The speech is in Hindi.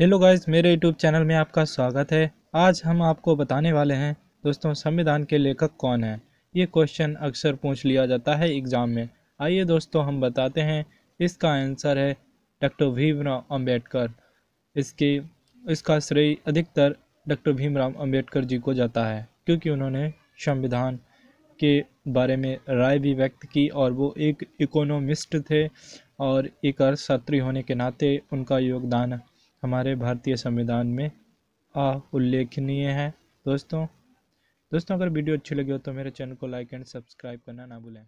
हेलो गाइस मेरे यूट्यूब चैनल में आपका स्वागत है आज हम आपको बताने वाले हैं दोस्तों संविधान के लेखक कौन हैं ये क्वेश्चन अक्सर पूछ लिया जाता है एग्ज़ाम में आइए दोस्तों हम बताते हैं इसका आंसर है डॉक्टर भीमराव अंबेडकर इसके इसका श्रेय अधिकतर डॉक्टर भीमराव अंबेडकर जी को जाता है क्योंकि उन्होंने संविधान के बारे में राय भी व्यक्त की और वो एक इकोनॉमिस्ट थे और एक अर्थशास्त्री होने के नाते उनका योगदान हमारे भारतीय संविधान में आ उल्लेखनीय है दोस्तों दोस्तों अगर वीडियो अच्छी लगी हो तो मेरे चैनल को लाइक एंड सब्सक्राइब करना ना भूलें